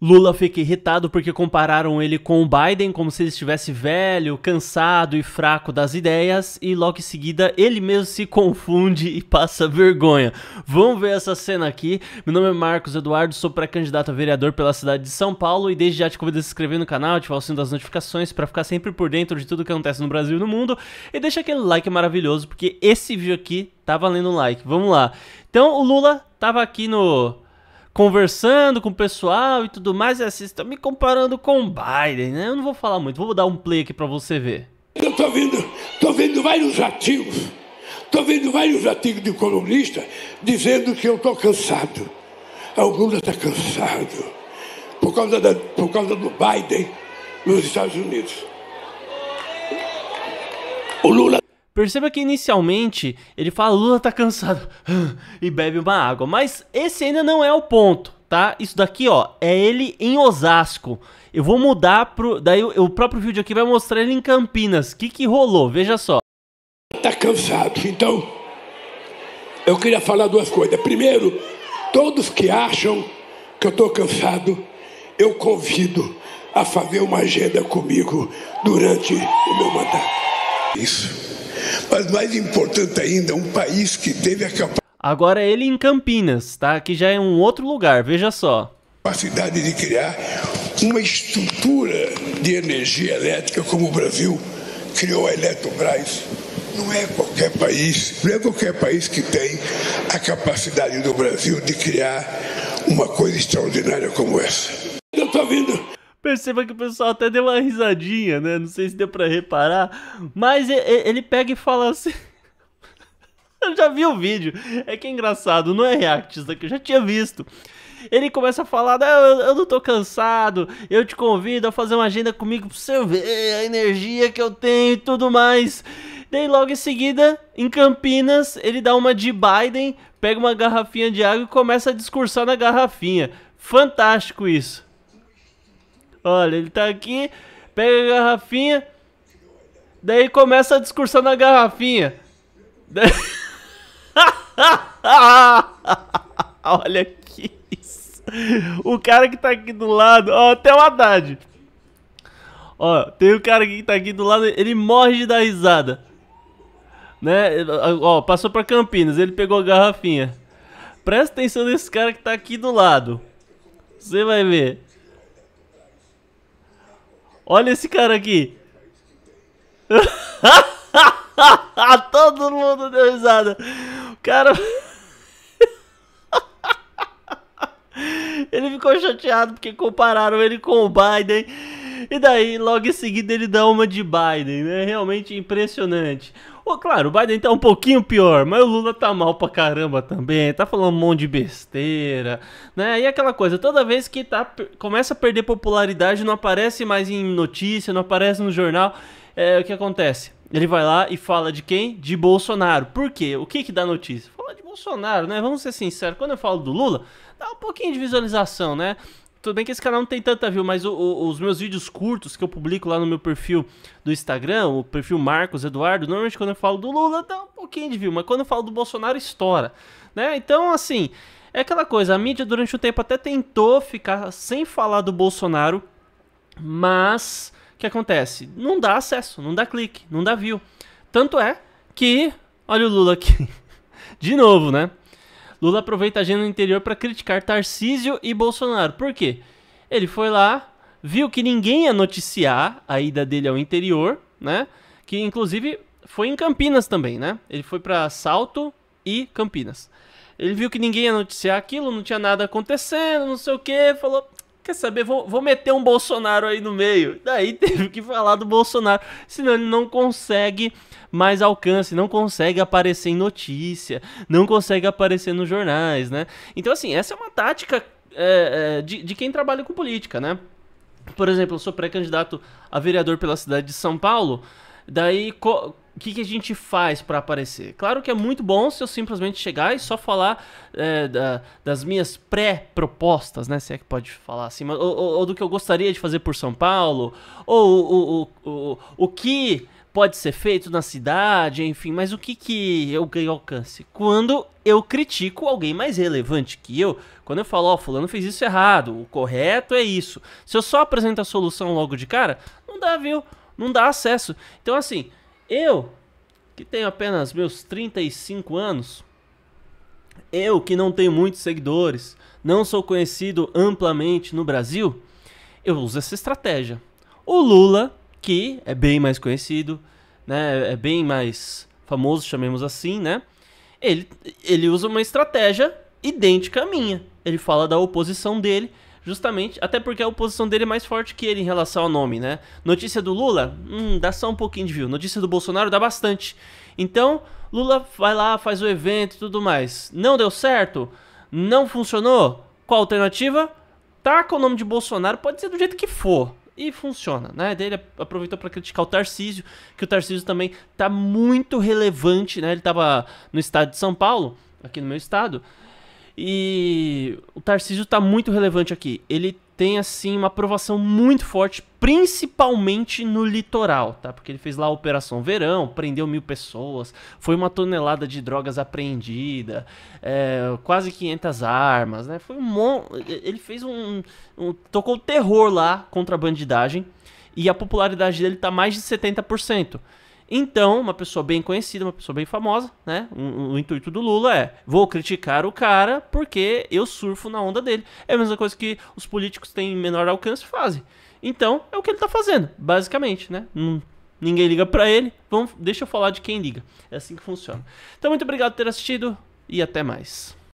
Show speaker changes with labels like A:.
A: Lula fica irritado porque compararam ele com o Biden, como se ele estivesse velho, cansado e fraco das ideias, e logo em seguida ele mesmo se confunde e passa vergonha. Vamos ver essa cena aqui. Meu nome é Marcos Eduardo, sou pré-candidato a vereador pela cidade de São Paulo e desde já te convido a se inscrever no canal, ativar o sino das notificações para ficar sempre por dentro de tudo que acontece no Brasil e no mundo, e deixa aquele like maravilhoso porque esse vídeo aqui tá valendo um like. Vamos lá. Então o Lula tava aqui no conversando com o pessoal e tudo mais, e assim, estão tá me comparando com o Biden, né? Eu não vou falar muito, vou dar um play aqui pra você ver.
B: Eu tô vendo, tô vendo vários artigos, tô vendo vários artigos de colunista dizendo que eu tô cansado. Alguns está cansado
A: por causa, da, por causa do Biden nos Estados Unidos. O Lula Perceba que inicialmente ele fala Lula tá cansado e bebe uma água, mas esse ainda não é o ponto, tá? Isso daqui, ó, é ele em Osasco. Eu vou mudar pro, daí o, próprio vídeo aqui vai mostrar ele em Campinas. Que que rolou? Veja só. Tá cansado, então.
B: Eu queria falar duas coisas. Primeiro, todos que acham que eu tô cansado, eu convido a fazer uma agenda comigo durante o meu mandato. Isso mas mais importante ainda, um país que teve a capacidade.
A: Agora é ele em Campinas, tá? Que já é um outro lugar, veja só. Capacidade de criar uma
B: estrutura de energia elétrica como o Brasil criou a Eletrobras. Não é qualquer país, não é qualquer país que tem a capacidade do Brasil de criar uma coisa extraordinária como essa.
A: Eu estou tá vendo Perceba que o pessoal até deu uma risadinha, né? Não sei se deu para reparar, mas ele pega e fala assim. eu já vi o vídeo. É que é engraçado, não é react isso daqui, eu já tinha visto. Ele começa a falar: não, eu, eu, não tô cansado, eu te convido a fazer uma agenda comigo pra você ver a energia que eu tenho e tudo mais. Daí logo em seguida, em Campinas, ele dá uma de Biden, pega uma garrafinha de água e começa a discursar na garrafinha. Fantástico isso. Olha, ele tá aqui, pega a garrafinha, daí começa a discursão na garrafinha. Daí... Olha que isso. O cara que tá aqui do lado, ó, até o Haddad. Ó, tem o cara que tá aqui do lado, ele morre de dar risada. Né? Ó, passou pra Campinas, ele pegou a garrafinha. Presta atenção nesse cara que tá aqui do lado. Você vai ver. Olha esse cara aqui. Todo mundo deu risada. O cara... ele ficou chateado porque compararam ele com o Biden. E daí, logo em seguida, ele dá uma de Biden, né? Realmente impressionante. Pô, claro, o Biden tá um pouquinho pior, mas o Lula tá mal pra caramba também, tá falando um monte de besteira, né? E aquela coisa, toda vez que tá, começa a perder popularidade, não aparece mais em notícia, não aparece no jornal, é, o que acontece? Ele vai lá e fala de quem? De Bolsonaro. Por quê? O que que dá notícia? Fala de Bolsonaro, né? Vamos ser sinceros, quando eu falo do Lula, dá um pouquinho de visualização, né? Tudo bem que esse canal não tem tanta view, mas o, o, os meus vídeos curtos que eu publico lá no meu perfil do Instagram, o perfil Marcos Eduardo, normalmente quando eu falo do Lula dá um pouquinho de view, mas quando eu falo do Bolsonaro estoura, né? Então, assim, é aquela coisa, a mídia durante o tempo até tentou ficar sem falar do Bolsonaro, mas o que acontece? Não dá acesso, não dá clique, não dá view. Tanto é que, olha o Lula aqui, de novo, né? Lula aproveita a agenda no interior para criticar Tarcísio e Bolsonaro. Por quê? Ele foi lá, viu que ninguém ia noticiar a ida dele ao interior, né? Que inclusive foi em Campinas também, né? Ele foi para Salto e Campinas. Ele viu que ninguém ia noticiar aquilo, não tinha nada acontecendo, não sei o que, falou: quer saber, vou, vou meter um Bolsonaro aí no meio. Daí teve que falar do Bolsonaro, senão ele não consegue mais alcance, não consegue aparecer em notícia, não consegue aparecer nos jornais, né? Então, assim, essa é uma tática é, é de, de quem trabalha com política, né? Por exemplo, eu sou pré-candidato a vereador pela cidade de São Paulo, daí o que, que, a gente faz para aparecer? Claro que é muito bom se eu simplesmente chegar e só falar é, da, das minhas pré-propostas, né? Se é que pode falar assim, mas, ou, ou, ou, do que eu gostaria de fazer por São Paulo, ou, ou o que pode ser feito na cidade, enfim, mas o que, que eu ganho alcance? Quando eu critico alguém mais relevante que eu, quando eu falo, ó, oh, fulano fez isso errado, o correto é isso. Se eu só apresento a solução logo de cara, não dá, viu? Não dá acesso. Então, assim, eu, que tenho apenas meus 35 anos, eu que não tenho muitos seguidores, não sou conhecido amplamente no Brasil, eu uso essa estratégia. O Lula, que é bem mais conhecido, né, é bem mais famoso, chamemos assim, né? Ele, ele usa uma estratégia idêntica à minha. Ele fala da oposição dele justamente até porque a oposição dele é mais forte que ele em relação ao nome, né? Notícia do Lula, hum, dá só um pouquinho de view. Notícia do Bolsonaro dá bastante. Então, Lula vai lá, faz o evento e tudo mais. Não deu certo? Não funcionou? Qual a alternativa? Taca o nome de Bolsonaro, pode ser do jeito que for e funciona, né? Daí ele aproveitou para criticar o Tarcísio, que o Tarcísio também tá muito relevante, né? Ele tava no estado de São Paulo, aqui no meu estado, e o Tarcísio está muito relevante aqui. Ele tem assim uma aprovação muito forte, principalmente no litoral, tá? Porque ele fez lá a Operação Verão, prendeu mil pessoas, foi uma tonelada de drogas apreendida, é, quase 500 armas, né? Foi um mon... ele fez um, um tocou terror lá contra a bandidagem e a popularidade dele tá mais de 70%. Então, uma pessoa bem conhecida, uma pessoa bem famosa, né? O, um, um intuito do Lula é: vou criticar o cara porque eu surfo na onda dele. É a mesma coisa que os políticos têm menor alcance fazem. Então, é o que ele tá fazendo, basicamente, né? Não, ninguém liga para ele. Vamos, deixa eu falar de quem liga. É assim que funciona. Então, muito obrigado por ter assistido e até mais.